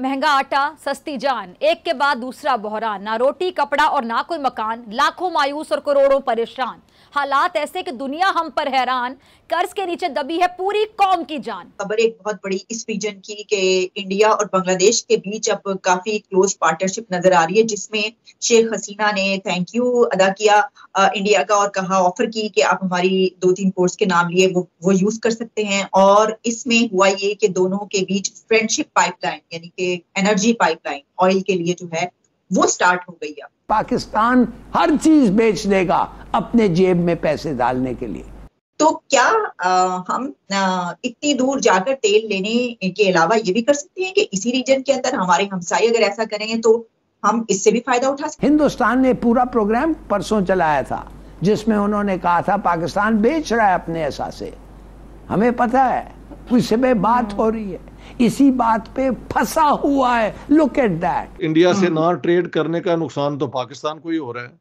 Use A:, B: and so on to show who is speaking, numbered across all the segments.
A: महंगा आटा सस्ती जान एक के बाद दूसरा बहरान ना रोटी कपड़ा और ना कोई मकान लाखों मायूस और करोड़ों परेशान हालात ऐसे कि दुनिया हम पर हैरान कर्ज के
B: नीचे दबी है पूरी कौम की जान खबर एक बहुत बड़ी इस रीजन की कि इंडिया और बांग्लादेश के बीच अब काफी क्लोज पार्टनरशिप नजर आ रही है जिसमें शेख हसीना ने थैंक यू अदा किया आ, इंडिया का और कहा ऑफर की कि आप हमारी दो तीन कोर्स के नाम लिए वो वो यूज कर सकते हैं और इसमें हुआ ये कि दोनों के बीच फ्रेंडशिप पाइपलाइन यानी कि एनर्जी पाइपलाइन ऑयल के लिए जो है वो स्टार्ट
C: हो गई अब पाकिस्तान हर चीज बेच देगा अपने जेब में पैसे डालने के लिए तो क्या आ,
B: हम आ, इतनी दूर जाकर तेल लेने के अलावा ये भी कर सकते हैं कि इसी रीजन के अंदर हमारे हमसाई अगर ऐसा करेंगे तो हम इससे भी फायदा
C: उठा सकते हिंदुस्तान ने पूरा प्रोग्राम परसों चलाया था जिसमें उन्होंने कहा था पाकिस्तान बेच रहा है अपने ऐसा से हमें पता है उससे बात हो रही है इसी बात पे फंसा हुआ है लुक एट दैट
D: इंडिया से hmm. ना ट्रेड करने का नुकसान तो पाकिस्तान को ही हो रहा है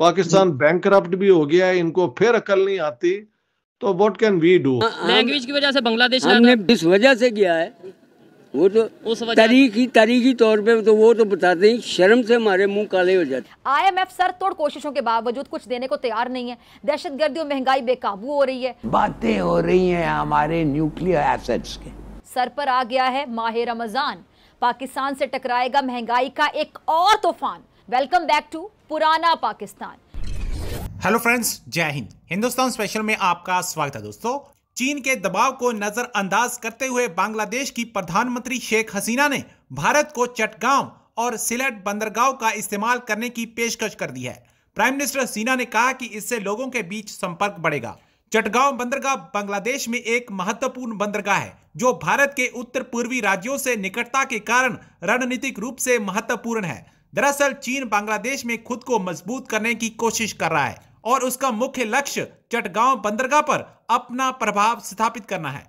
D: पाकिस्तान बैंक hmm. भी हो गया है इनको फिर अकल नहीं आती तो what can we do language की वजह से बांग्लादेश इस वजह से गया है वो तो उस तरीकी
C: तरीकी तौर पे तो वो तो बताते ही शर्म से हमारे मुंह काले हो जाते
A: आईएमएफ सर तोड़ कोशिशों के बावजूद कुछ देने को तैयार नहीं है दहशत गर्दी और महंगाई बेकाबू हो रही है
C: बातें हो रही हैं हमारे न्यूक्लियर एसेट्स के
A: सर पर आ गया है माहे रमजान पाकिस्तान से टकराएगा महंगाई का एक और तूफान वेलकम बैक टू पुराना पाकिस्तान
C: हेलो फ्रेंड्स जय हिंद हिंदुस्तान स्पेशल में आपका स्वागत है दोस्तों चीन के दबाव को नजरअंदाज करते हुए बांग्लादेश की प्रधानमंत्री शेख हसीना ने भारत को चटगांव और सिलेट बंदरगाह का इस्तेमाल करने की पेशकश कर दी है प्राइम मिनिस्टर हसीना ने कहा कि इससे लोगों के बीच संपर्क बढ़ेगा चटगांव बंदरगाह बांग्लादेश में एक महत्वपूर्ण बंदरगाह है जो भारत के उत्तर पूर्वी राज्यों से निकटता के कारण रणनीतिक रूप से महत्वपूर्ण है दरअसल चीन बांग्लादेश में खुद को मजबूत करने की कोशिश कर रहा है और उसका मुख्य लक्ष्य चटगांव बंदरगाह पर अपना प्रभाव स्थापित करना है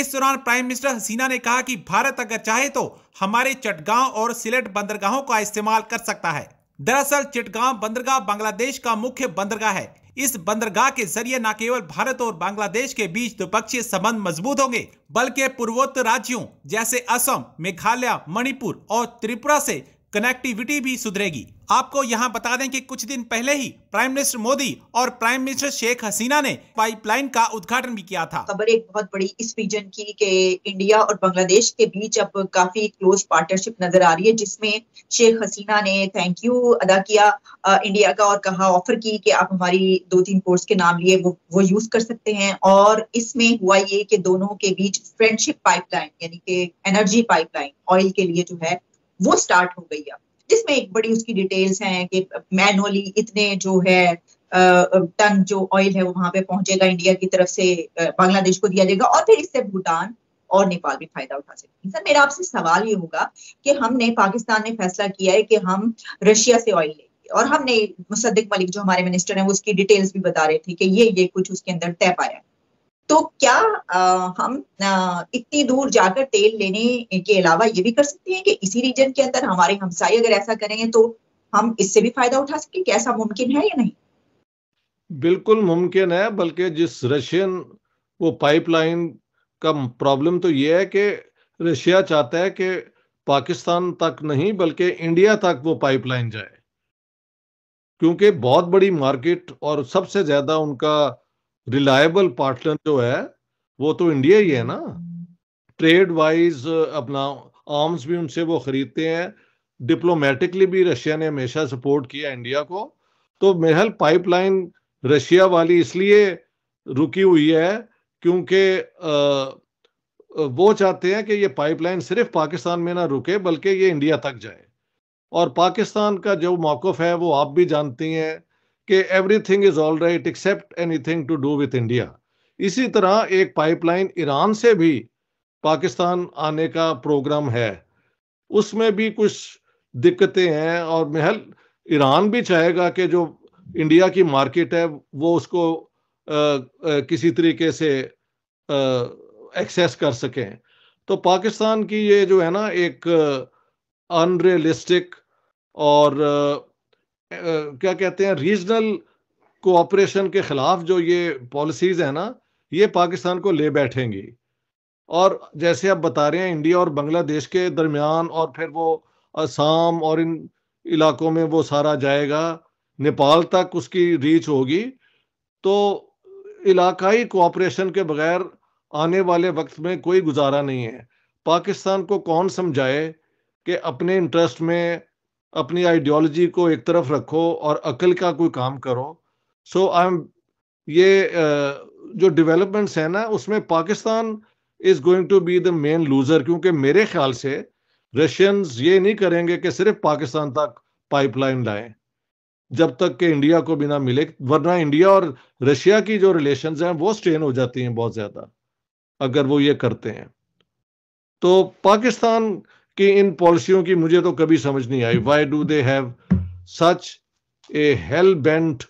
C: इस दौरान प्राइम मिनिस्टर हसीना ने कहा कि भारत अगर चाहे तो हमारे चटगांव और सिलेट बंदरगाहों का इस्तेमाल कर सकता है दरअसल चिटगांव बंदरगाह बांग्लादेश का मुख्य बंदरगाह है इस बंदरगाह के जरिए न केवल भारत और बांग्लादेश के बीच द्विपक्षीय संबंध मजबूत होंगे बल्कि पूर्वोत्तर राज्यों जैसे असम मेघालय मणिपुर और त्रिपुरा से कनेक्टिविटी भी सुधरेगी आपको यहाँ बता दें कि कुछ दिन पहले ही प्राइम मिनिस्टर मोदी और प्राइम मिनिस्टर शेख हसीना ने पाइपलाइन का उद्घाटन भी किया था
B: खबर एक बहुत बड़ी इस रीजन की कि इंडिया और बांग्लादेश के बीच अब काफी क्लोज पार्टनरशिप नजर आ रही है जिसमें शेख हसीना ने थैंक यू अदा किया इंडिया का और कहा ऑफर की कि आप हमारी दो तीन कोर्स के नाम लिए वो वो यूज कर सकते हैं और इसमें हुआ ये कि दोनों के बीच फ्रेंडशिप पाइपलाइन यानी कि एनर्जी पाइपलाइन ऑयल के लिए जो है वो स्टार्ट हो गई है जिसमें एक बड़ी उसकी डिटेल्स हैं कि मैनुअली इतने जो है टन जो ऑयल है वो वहां पे पहुंचेगा इंडिया की तरफ से बांग्लादेश को दिया जाएगा और फिर इससे भूटान और नेपाल भी फायदा उठा सकते हैं सर मेरा आपसे सवाल ये होगा कि हमने पाकिस्तान ने फैसला किया है कि हम रशिया से ऑयल लेंगे और हमने मुसद्दिक मलिक जो हमारे मिनिस्टर हैं उसकी डिटेल्स भी बता रहे थे कि ये ये कुछ उसके अंदर तय पाया तो क्या आ, हम आ, इतनी दूर जाकर तेल लेने के अलावा ये भी कर सकते हैं कि इसी रीजन के अंदर हमारे हमसाई अगर ऐसा करेंगे तो हम इससे भी फायदा उठा सकें कैसा मुमकिन है या नहीं
D: बिल्कुल मुमकिन है बल्कि जिस रशियन वो पाइपलाइन का प्रॉब्लम तो ये है कि रशिया चाहता है कि पाकिस्तान तक नहीं बल्कि इंडिया तक वो पाइपलाइन जाए क्योंकि बहुत बड़ी मार्केट और सबसे ज्यादा उनका रिलायबल पार्टनर जो है वो तो इंडिया ही है ना ट्रेड वाइज अपना आर्म्स भी उनसे वो खरीदते हैं डिप्लोमेटिकली भी रशिया ने हमेशा सपोर्ट किया इंडिया को तो मेहल पाइपलाइन रशिया वाली इसलिए रुकी हुई है क्योंकि वो चाहते हैं कि ये पाइपलाइन सिर्फ पाकिस्तान में ना रुके बल्कि ये इंडिया तक जाए और पाकिस्तान का जो मौकफ है वो आप भी जानती हैं कि everything is all right except anything to do with India इसी तरह एक पाइपलाइन ईरान से भी पाकिस्तान आने का प्रोग्राम है उसमें भी कुछ दिक्कतें हैं और महल ईरान भी चाहेगा कि जो इंडिया की मार्केट है वो उसको आ, आ, किसी तरीके से एक्सेस कर सकें तो पाकिस्तान की ये जो है ना एक अनरियलिस्टिक और क्या कहते हैं रीजनल कोऑपरेशन के खिलाफ जो ये पॉलिसीज है ना ये पाकिस्तान को ले बैठेंगी और जैसे आप बता रहे हैं इंडिया और बांग्लादेश के दरमियान और फिर वो असम और इन इलाकों में वो सारा जाएगा नेपाल तक उसकी रीच होगी तो इलाकाई कोऑपरेशन के बगैर आने वाले वक्त में कोई गुजारा नहीं है पाकिस्तान को कौन समझाए कि अपने इंटरेस्ट में अपनी आइडियोलॉजी को एक तरफ रखो और अकल का कोई काम करो सो आई एम ये जो डेवलपमेंट्स है ना उसमें Pakistan is going to be the main loser क्योंकि मेरे ख्याल से रशियंस ये नहीं करेंगे कि सिर्फ पाकिस्तान तक पाइपलाइन लाए जब तक कि इंडिया को बिना मिले वरना इंडिया और रशिया की जो रिलेशंस हैं वो स्ट्रेन हो जाती हैं बहुत ज़्यादा अगर वो ये करते हैं तो पाकिस्तान कि इन पॉलिसियों की मुझे तो कभी समझ नहीं आई why do they have such a hell bent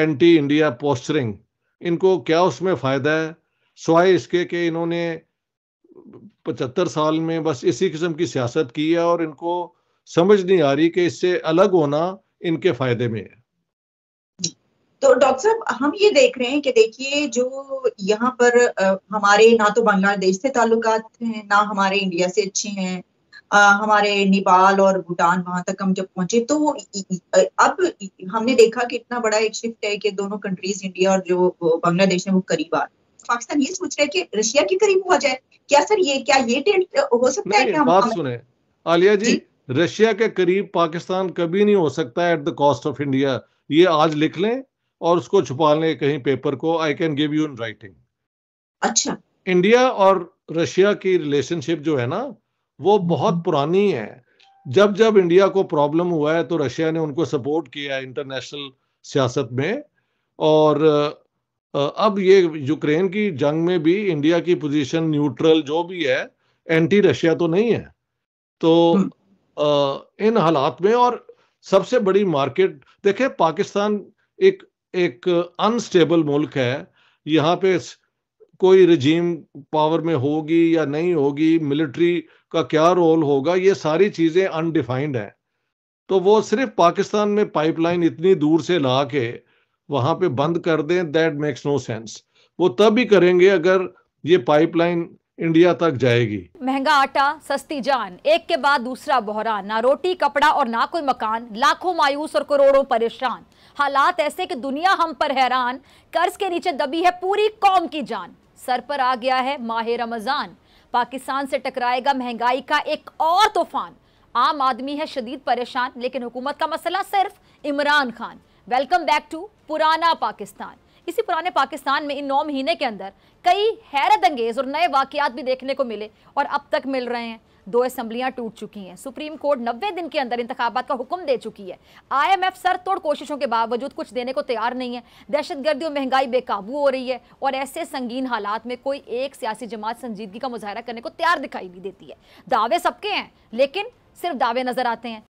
D: anti India posturing इनको क्या उसमें फ़ायदा है सवाए इसके कि इन्होंने पचहत्तर साल में बस इसी किस्म की सियासत की है और इनको समझ नहीं आ रही कि इससे अलग होना इनके फायदे में है
B: तो डॉक्टर साहब हम ये देख रहे हैं कि देखिए जो यहाँ पर आ, हमारे ना तो बांग्लादेश से ताल्लुकात हैं ना हमारे इंडिया से अच्छे हैं हमारे नेपाल और भूटान वहां तक हम जब पहुंचे तो अब हमने देखा कि इतना बड़ा एक शिफ्ट है कि दोनों कंट्रीज इंडिया और जो बांग्लादेश है वो करीब आ पाकिस्तान ये सोच रहे हैं कि रशिया के करीब हुआ जाए क्या सर ये क्या ये टेंट हो सकता है क्या बात सुने
D: आलिया जी, जी? रशिया के करीब पाकिस्तान कभी नहीं हो सकता at the cost of India ये आज लिख लें और उसको छुपा लें कहीं पेपर को I can give you in writing अच्छा इंडिया और रशिया की रिलेशनशिप जो है ना वो बहुत हम्म। पुरानी है जब जब इंडिया को प्रॉब्लम हुआ है तो रशिया ने उनको सपोर्ट किया है इंटरनेशनल सियासत में और अब ये यूक्रेन की जंग में भी इंडिया की पोजीशन न्यूट्रल जो भी है एंटी रशिया तो नहीं है तो हम्म। इन हालात में और सबसे बड़ी मार्केट देखे पाकिस्तान एक एक अनस्टेबल मुल्क है यहाँ पे कोई रजीम पावर में होगी या नहीं होगी मिलिट्री का क्या रोल होगा ये सारी चीज़ें अनडिफाइंड हैं तो वो सिर्फ पाकिस्तान में पाइपलाइन इतनी दूर से ला के वहां पे बंद कर दें दैट मेक्स नो सेंस वो तब ही करेंगे अगर ये पाइपलाइन इंडिया तक जाएगी
A: महंगा आटा सस्ती जान एक के बाद दूसरा बोहरा ना रोटी कपड़ा और ना कोई मकान लाखों मायूस और करोड़ों परेशान हालात ऐसे कि दुनिया हम पर हैरान कर्ज के नीचे दबी है पूरी कौम की जान सर पर आ गया है माह रमजान पाकिस्तान से टकराएगा महंगाई का एक और तूफान आम आदमी है शदीद परेशान लेकिन हुकूमत का मसला सिर्फ Imran Khan welcome back to पुराना पाकिस्तान इसी पुराने पाकिस्तान में इन नौ महीने के अंदर कई हैरत अंगेज और नए वाकियात भी देखने को मिले और अब तक मिल रहे हैं दो असम्बलियां टूट चुकी हैं सुप्रीम कोर्ट नब्बे दिन के अंदर इंतबात का हुक्म दे चुकी है आईएमएफ तोड़ कोशिशों के बावजूद कुछ देने को तैयार नहीं है दहशतगर्दी और महंगाई बेकाबू हो रही है और ऐसे संगीन हालात में कोई एक सियासी जमात संजीदगी का मुजाहरा करने को तैयार दिखाई नहीं देती है दावे सबके हैं लेकिन सिर्फ दावे नजर आते हैं